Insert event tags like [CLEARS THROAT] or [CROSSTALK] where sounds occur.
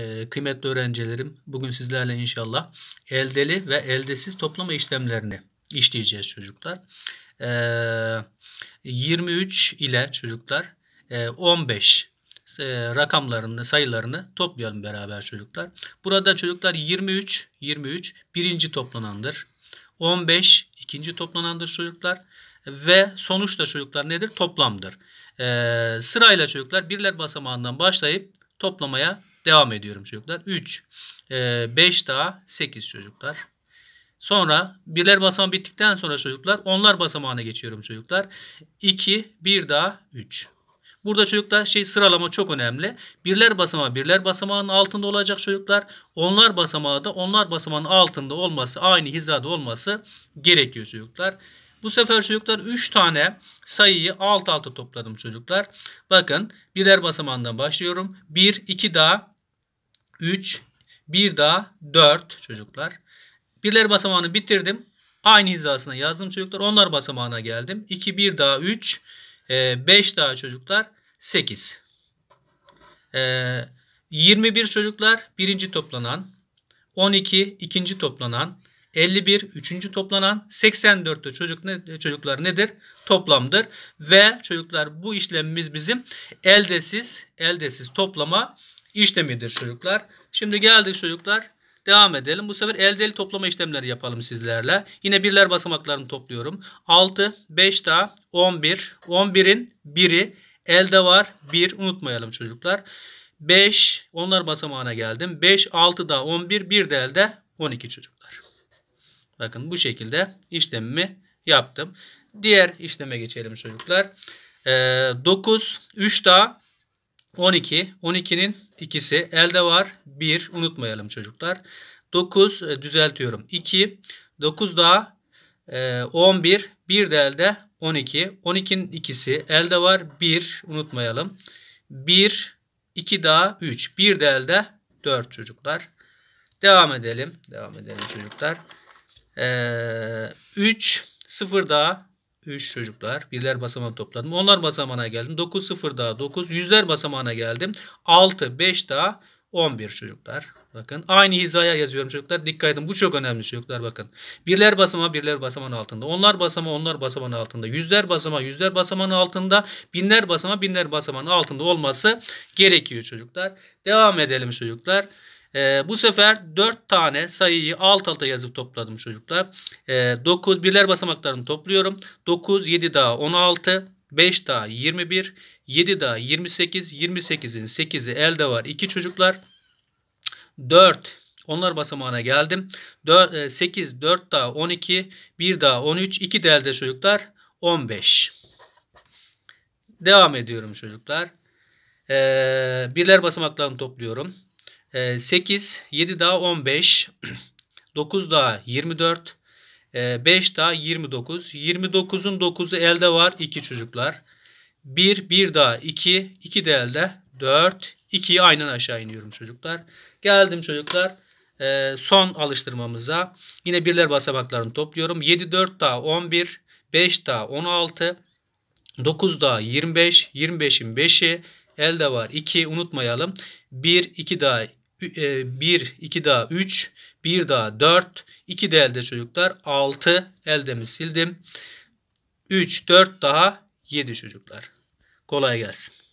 Ee, kıymetli öğrencilerim bugün sizlerle inşallah eldeli ve eldesiz toplama işlemlerini işleyeceğiz çocuklar. 23 ee, ile çocuklar 15 e, e, rakamlarını sayılarını toplayalım beraber çocuklar. Burada çocuklar 23 23 birinci toplanandır. 15 ikinci toplanandır çocuklar ve sonuçta çocuklar nedir? Toplamdır. Ee, sırayla çocuklar birler basamağından başlayıp toplamaya Devam ediyorum çocuklar. 3, 5 e, daha 8 çocuklar. Sonra birler basamağı bittikten sonra çocuklar onlar basamağına geçiyorum çocuklar. 2, 1 daha 3. Burada çocuklar şey sıralama çok önemli. Birler basamağı birler basamağının altında olacak çocuklar. Onlar basamağı da onlar basamağının altında olması, aynı hizada olması gerekiyor çocuklar. Bu sefer çocuklar 3 tane sayıyı alt alta topladım çocuklar. Bakın birer basamağından başlıyorum. 1, 2 daha 3, bir daha 4 çocuklar. Birler basamağını bitirdim. Aynı hizasına yazdım çocuklar. Onlar basamağına geldim. 2, bir daha 3, 5 e, daha çocuklar 8. 21 e, çocuklar birinci toplanan, 12 ikinci toplanan, 51 üçüncü toplanan, 84 de çocuk ne, çocuklar nedir? Toplamdır. Ve çocuklar bu işlemimiz bizim eldesiz, eldesiz toplama işlemidir çocuklar. Şimdi geldik çocuklar. Devam edelim. Bu sefer elde el toplama işlemleri yapalım sizlerle. Yine birler basamaklarını topluyorum. 6, 5 daha 11. 11'in 1'i elde var. 1 unutmayalım çocuklar. 5 onlar basamağına geldim. 5, 6 daha 11. 1 de elde 12 çocuklar. Bakın bu şekilde işlemimi yaptım. Diğer işleme geçelim çocuklar. Ee, 9, 3 daha 12. 12'nin ikisi elde var. 1 unutmayalım çocuklar. 9 e, düzeltiyorum. 2. 9 daha 11. E, 1 de elde 12. 12'nin ikisi elde var. 1 unutmayalım. 1 2 daha 3. 1 de elde 4 çocuklar. Devam edelim. Devam edelim çocuklar. 3 e, 0 daha 3 çocuklar. Birler basamağı topladım. Onlar basamağına geldim. 9 0 daha 9. Yüzler basamağına geldim. 6 5 daha 11 çocuklar. Bakın aynı hizaya yazıyorum çocuklar. Dikkat edin bu çok önemli çocuklar bakın. Birler basama birler basamağın altında. Onlar basama onlar basamağın altında. Yüzler basama yüzler basamağın altında. Binler basama binler basamağın altında olması gerekiyor çocuklar. Devam edelim çocuklar. E, bu sefer 4 tane sayıyı alt alta yazıp topladım çocuklar. E, ee, 9 birler basamaklarını topluyorum. 9, 7 daha 16, 5 daha 21, 7 daha 28, 28'in 8'i elde var 2 çocuklar. 4, onlar basamağına geldim. 4, 8, 4 daha 12, 1 daha 13, 2 de elde çocuklar 15. Devam ediyorum çocuklar. Ee, birler basamaklarını topluyorum. 8, ee, 7 daha 15, 9 [CLEARS THROAT] daha 24, 5 e, daha 29. 29'un 9'u elde var 2 çocuklar. 1, 1 daha 2, 2 de elde 4, 2'yi aynen aşağı iniyorum çocuklar. Geldim çocuklar e, son alıştırmamıza. Yine birler basamaklarını topluyorum. 7, 4 daha 11, 5 daha 16, 9 daha 25, 25'in 5'i elde var 2 unutmayalım. 1, 2 daha 1, 2 e, daha 3, 1 daha 4, 2 de elde çocuklar. 6 eldemi sildim. 3, 4 daha 7 çocuklar. Kolay gelsin.